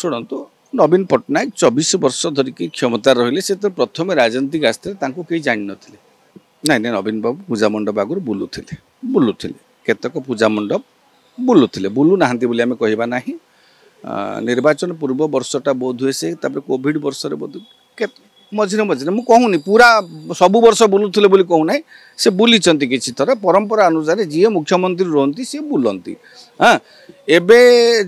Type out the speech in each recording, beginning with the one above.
ଶୁଣନ୍ତୁ ନବୀନ ପଟ୍ଟନାୟକ ଚବିଶ ବର୍ଷ ଧରିକି କ୍ଷମତା ରହିଲେ ସେ ତ ପ୍ରଥମେ ରାଜନୀତିକୁ ଆସିଥିଲେ ତାଙ୍କୁ କେହି ଜାଣିନଥିଲେ ନାଇଁ ନାଇଁ ନବୀନ ବାବୁ ପୂଜା ମଣ୍ଡପ ଆଗରୁ ବୁଲୁଥିଲେ ବୁଲୁଥିଲେ କେତେକ ପୂଜା ମଣ୍ଡପ ବୁଲୁଥିଲେ ବୁଲୁ ନାହାନ୍ତି ବୋଲି ଆମେ କହିବା ନାହିଁ ନିର୍ବାଚନ ପୂର୍ବ ବର୍ଷଟା ବୋଧହୁଏ ସେ ତାପରେ କୋଭିଡ଼ ବର୍ଷରେ ବୋଧ ମଝିରେ ମଝିରେ ମୁଁ କହୁନି ପୁରା ସବୁ ବର୍ଷ ବୁଲୁଥିଲେ ବୋଲି କହୁନାହିଁ ସେ ବୁଲିଛନ୍ତି କିଛି ଥର ପରମ୍ପରା ଅନୁସାରେ ଯିଏ ମୁଖ୍ୟମନ୍ତ୍ରୀ ରୁହନ୍ତି ସିଏ ବୁଲନ୍ତି ହଁ ଏବେ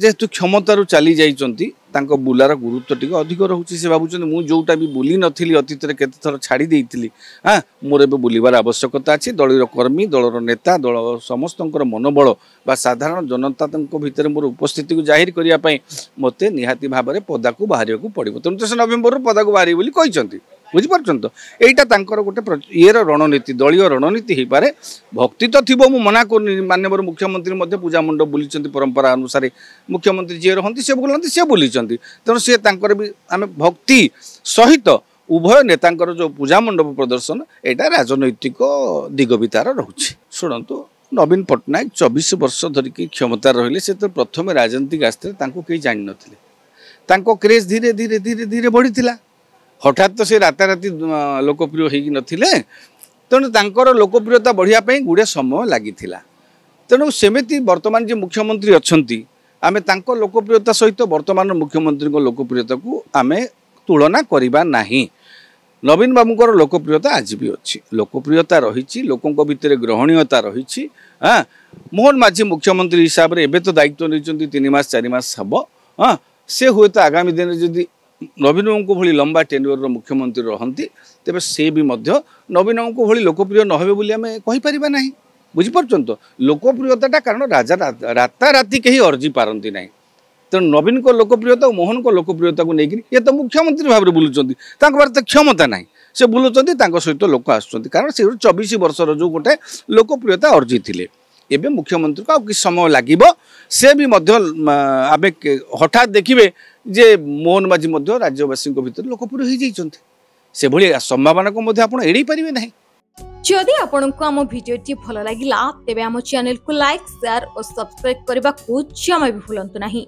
ଯେହେତୁ କ୍ଷମତାରୁ ଚାଲି ଯାଇଛନ୍ତି ତାଙ୍କ ବୁଲାର ଗୁରୁତ୍ୱ ଟିକେ ଅଧିକ ରହୁଛି ସେ ଭାବୁଛନ୍ତି ମୁଁ ଯେଉଁଟା ବି ବୁଲି ନଥିଲି ଅତୀତରେ କେତେଥର ଛାଡ଼ି ଦେଇଥିଲି ଆଁ ମୋର ଏବେ ବୁଲିବାର ଆବଶ୍ୟକତା ଅଛି ଦଳୀୟ କର୍ମୀ ଦଳର ନେତା ଦଳ ସମସ୍ତଙ୍କର ମନୋବଳ ବା ସାଧାରଣ ଜନତା ତାଙ୍କ ଭିତରେ ମୋର ଉପସ୍ଥିତିକୁ ଜାହିର କରିବା ପାଇଁ ମୋତେ ନିହାତି ଭାବରେ ପଦାକୁ ବାହାରିବାକୁ ପଡ଼ିବ ତେଣୁ ତ ସେ ନଭେମ୍ବରରୁ ପଦାକୁ ବାହାରିବ ବୋଲି କହିଛନ୍ତି বুঝিপারছেন তো এইটা তাঁকর গোটে ইয়ের রণনীতি দলীয় রণনীতি হইপারে ভক্তি তো থিব মু মনা করুনি মাননীয় মুখ্যমন্ত্রী মধ্যে পূজা মণ্ডপ বুলিছেন পরম্পরা অনুসারে মুখ্যমন্ত্রী যে রহନ୍ତି সে বুলନ୍ତି সে বুলিছেন তেমন সে তাঁকর আমি ভক্তি সহিত উভয় নেতাঙ্কর যে পূজা মণ্ডপ প্রদর্শন এটা রাজনৈতিক দিগবিতার রয়েছে শুণতু নবীন পট্টনাক চবিশ বর্ষ ধরিকি ক্ষমতা রহলে সে তো প্রথমে রাজনৈতিক আসলে তাঁকু কে জানি নথিলে তাঁক ক্রেজ ধীরে ধীরে ধীরে ধীরে বড়ি লা হঠাৎ তো ସେ ରାତାରାତି ଲୋକପ୍ରିୟ ହୋଇକି ନଥିଲେ ତେଣୁ ତାଙ୍କର ଲୋକପ୍ରିୟତା ବଢ଼ିବା ପାଇଁ ଗୁଡ଼ିଏ ସମୟ ଲାଗିଥିଲା ତେଣୁ ସେମିତି ବର୍ତ୍ତମାନ ଯେ ମୁଖ୍ୟମନ୍ତ୍ରୀ ଅଛନ୍ତି ଆମେ ତାଙ୍କ ଲୋକପ୍ରିୟତା ସହିତ ବର୍ତ୍ତମାନର ମୁଖ୍ୟମନ୍ତ୍ରୀଙ୍କ ଲୋକପ୍ରିୟତାକୁ ଆମେ ତୁଳନା କରିବା ନାହିଁ ନବୀନ ବାବୁଙ୍କର ଲୋକପ୍ରିୟତା ଆଜି ବି ଅଛି ଲୋକପ୍ରିୟତା ରହିଛି ଲୋକଙ୍କ ଭିତରେ ଗ୍ରହଣୀୟତା ରହିଛି ହଁ ମୋହନ ମାଝୀ ମୁଖ୍ୟମନ୍ତ୍ରୀ ହିସାବରେ ଏବେ ତ ଦାୟିତ୍ୱ ନେଇଛନ୍ତି ତିନି ମାସ ଚାରି ମାସ ହେବ ହଁ ସେ ହୁଏତ ଆଗାମୀ ଦିନରେ ଯଦି ନବୀନବାବୁଙ୍କ ଭଳି ଲମ୍ବା ଟେନ୍ୟୁଅର୍ର ମୁଖ୍ୟମନ୍ତ୍ରୀ ରହନ୍ତି ତେବେ ସେ ବି ମଧ୍ୟ ନବୀନବାବୁଙ୍କ ଭଳି ଲୋକପ୍ରିୟ ନହେବେ ବୋଲି ଆମେ କହିପାରିବା ନାହିଁ ବୁଝିପାରୁଛନ୍ତି ତ ଲୋକପ୍ରିୟତାଟା କାରଣ ରାଜା ରାତାରାତି କେହି ଅର୍ଜି ପାରନ୍ତି ନାହିଁ ତେଣୁ ନବୀନଙ୍କ ଲୋକପ୍ରିୟତା ଓ ମୋହନଙ୍କ ଲୋକପ୍ରିୟତାକୁ ନେଇକରି ଇଏ ତ ମୁଖ୍ୟମନ୍ତ୍ରୀ ଭାବରେ ବୁଲୁଛନ୍ତି ତାଙ୍କ ପାଖରେ ତ କ୍ଷମତା ନାହିଁ ସେ ବୁଲୁଛନ୍ତି ତାଙ୍କ ସହିତ ଲୋକ ଆସୁଛନ୍ତି କାରଣ ସେ ଚବିଶ ବର୍ଷର ଯେଉଁ ଗୋଟେ ଲୋକପ୍ରିୟତା ଅର୍ଜିଥିଲେ ଏବେ ମୁଖ୍ୟମନ୍ତ୍ରୀଙ୍କୁ ଆଉ କିଛି ସମୟ ଲାଗିବ ସେ ବି ମଧ୍ୟ ଆମେ ହଠାତ୍ ଦେଖିବେ ଯେ ମୋହନ ମାଝୀ ମଧ୍ୟ ରାଜ୍ୟବାସୀଙ୍କ ଭିତରେ ଲୋକପ୍ରିୟ ହୋଇଯାଇଛନ୍ତି ସେଭଳି ସମ୍ଭାବନାକୁ ମଧ୍ୟ ଆପଣ ଏଡ଼େଇ ପାରିବେ ନାହିଁ ଯଦି ଆପଣଙ୍କୁ ଆମ ଭିଡ଼ିଓଟି ଭଲ ଲାଗିଲା ତେବେ ଆମ ଚ୍ୟାନେଲକୁ ଲାଇକ୍ ସେୟାର ଓ ସବସ୍କ୍ରାଇବ୍ କରିବାକୁ ଜମା ବି ଭୁଲନ୍ତୁ ନାହିଁ